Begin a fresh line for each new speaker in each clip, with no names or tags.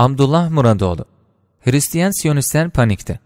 Abdullah Muradoğlu Hristiyan Siyonistler panikti.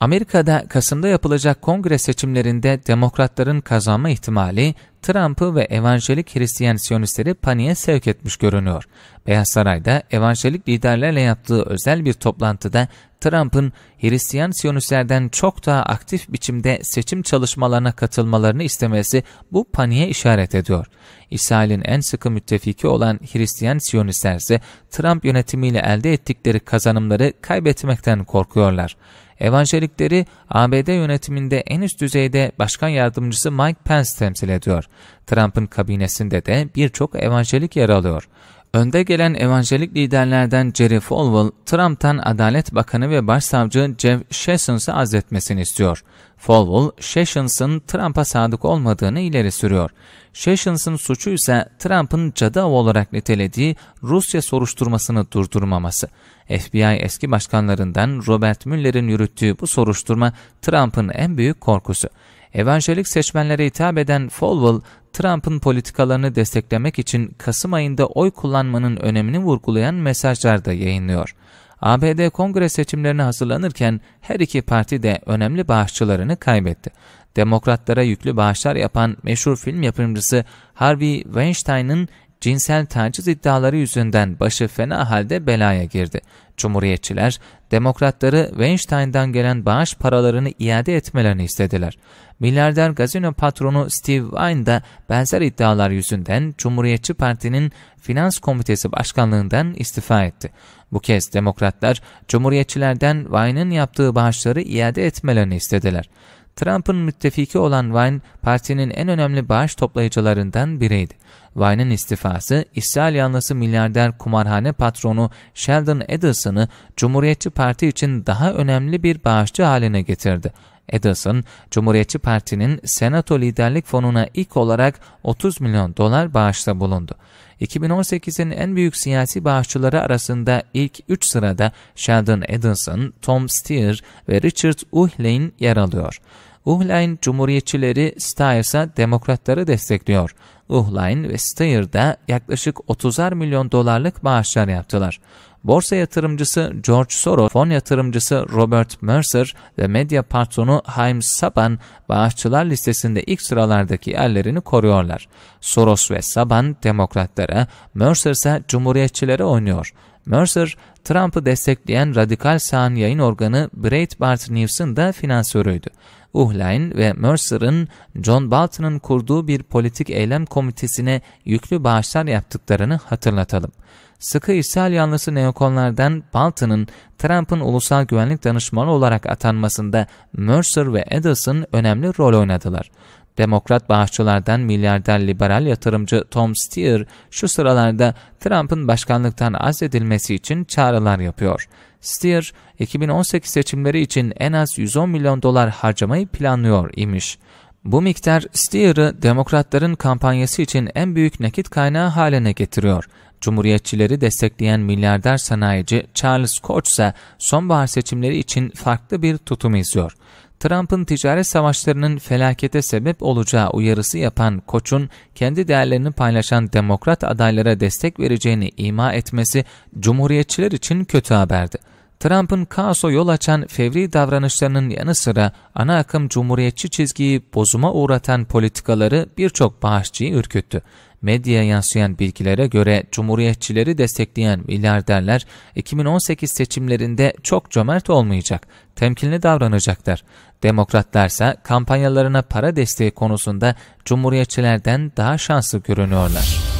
Amerika'da Kasım'da yapılacak kongre seçimlerinde demokratların kazanma ihtimali Trump'ı ve evanjelik Hristiyan Siyonistleri paniğe sevk etmiş görünüyor. Beyaz Saray'da evanjelik liderlerle yaptığı özel bir toplantıda Trump'ın Hristiyan Siyonistlerden çok daha aktif biçimde seçim çalışmalarına katılmalarını istemesi bu paniğe işaret ediyor. İsrail'in en sıkı müttefiki olan Hristiyan Siyonistler ise Trump yönetimiyle elde ettikleri kazanımları kaybetmekten korkuyorlar. Evanjelikleri ABD yönetiminde en üst düzeyde başkan yardımcısı Mike Pence temsil ediyor. Trump'ın kabinesinde de birçok evangelik yer alıyor. Önde gelen evangelik liderlerden Jerry Falwell, Trump'tan Adalet Bakanı ve Başsavcı Jeff Sessions'ı azletmesini istiyor. Falwell, Sessions'ın Trump'a sadık olmadığını ileri sürüyor. Sessions'ın suçu ise Trump'ın cadı avı olarak nitelediği Rusya soruşturmasını durdurmaması. FBI eski başkanlarından Robert Mueller'in yürüttüğü bu soruşturma Trump'ın en büyük korkusu. Evanjelik seçmenlere hitap eden Folwell, Trump'ın politikalarını desteklemek için Kasım ayında oy kullanmanın önemini vurgulayan mesajlar da yayınlıyor. ABD kongre seçimlerine hazırlanırken her iki parti de önemli bağışçılarını kaybetti. Demokratlara yüklü bağışlar yapan meşhur film yapımcısı Harvey Weinstein'ın cinsel taciz iddiaları yüzünden başı fena halde belaya girdi. Cumhuriyetçiler, demokratları Weinstein'dan gelen bağış paralarını iade etmelerini istediler. Milyarder gazino patronu Steve Wine de benzer iddialar yüzünden Cumhuriyetçi Parti'nin Finans Komitesi Başkanlığından istifa etti. Bu kez demokratlar, Cumhuriyetçilerden Wine'ın yaptığı bağışları iade etmelerini istediler. Trump'ın müttefiki olan Wine, partinin en önemli bağış toplayıcılarından biriydi. Vine'in istifası, İsrail yanlısı milyarder kumarhane patronu Sheldon Adelson'ı Cumhuriyetçi Parti için daha önemli bir bağışçı haline getirdi. Adelson, Cumhuriyetçi Parti'nin Senato Liderlik Fonu'na ilk olarak 30 milyon dolar bağışta bulundu. 2018'in en büyük siyasi bağışçıları arasında ilk 3 sırada Sheldon Adelson, Tom Steer ve Richard Uhlin yer alıyor. Uhlayn Cumhuriyetçileri, Steyer'sa Demokratları destekliyor. Uhlayn ve Steyer de yaklaşık 30'ar milyon dolarlık bağışlar yaptılar. Borsa yatırımcısı George Soros, fon yatırımcısı Robert Mercer ve medya patronu Haim Saban bağışçılar listesinde ilk sıralardaki yerlerini koruyorlar. Soros ve Saban demokratlara, Mercer ise cumhuriyetçilere oynuyor. Mercer, Trump'ı destekleyen radikal sağın yayın organı Breitbart News'ın da finansörüydü. Uhlein ve Mercer'ın John Bolton'ın kurduğu bir politik eylem komitesine yüklü bağışlar yaptıklarını hatırlatalım. Sıkı işsel yanlısı neokonlardan Bolton'ın Trump'ın ulusal güvenlik danışmanı olarak atanmasında Mercer ve Edelson önemli rol oynadılar. Demokrat bağışçılardan milyarder liberal yatırımcı Tom Steer şu sıralarda Trump'ın başkanlıktan azledilmesi için çağrılar yapıyor. Steer, 2018 seçimleri için en az 110 milyon dolar harcamayı planlıyor imiş. Bu miktar Steer'ı demokratların kampanyası için en büyük nakit kaynağı haline getiriyor. Cumhuriyetçileri destekleyen milyarder sanayici Charles Koch ise sonbahar seçimleri için farklı bir tutum izliyor. Trump'ın ticaret savaşlarının felakete sebep olacağı uyarısı yapan Koç'un kendi değerlerini paylaşan demokrat adaylara destek vereceğini ima etmesi Cumhuriyetçiler için kötü haberdi. Trump'ın kaosa yol açan fevri davranışlarının yanı sıra ana akım cumhuriyetçi çizgiyi bozuma uğratan politikaları birçok bağışçıyı ürküttü. Medyaya yansıyan bilgilere göre cumhuriyetçileri destekleyen milyarderler 2018 seçimlerinde çok cömert olmayacak, temkinli davranacaklar. Demokratlarsa kampanyalarına para desteği konusunda cumhuriyetçilerden daha şanslı görünüyorlar.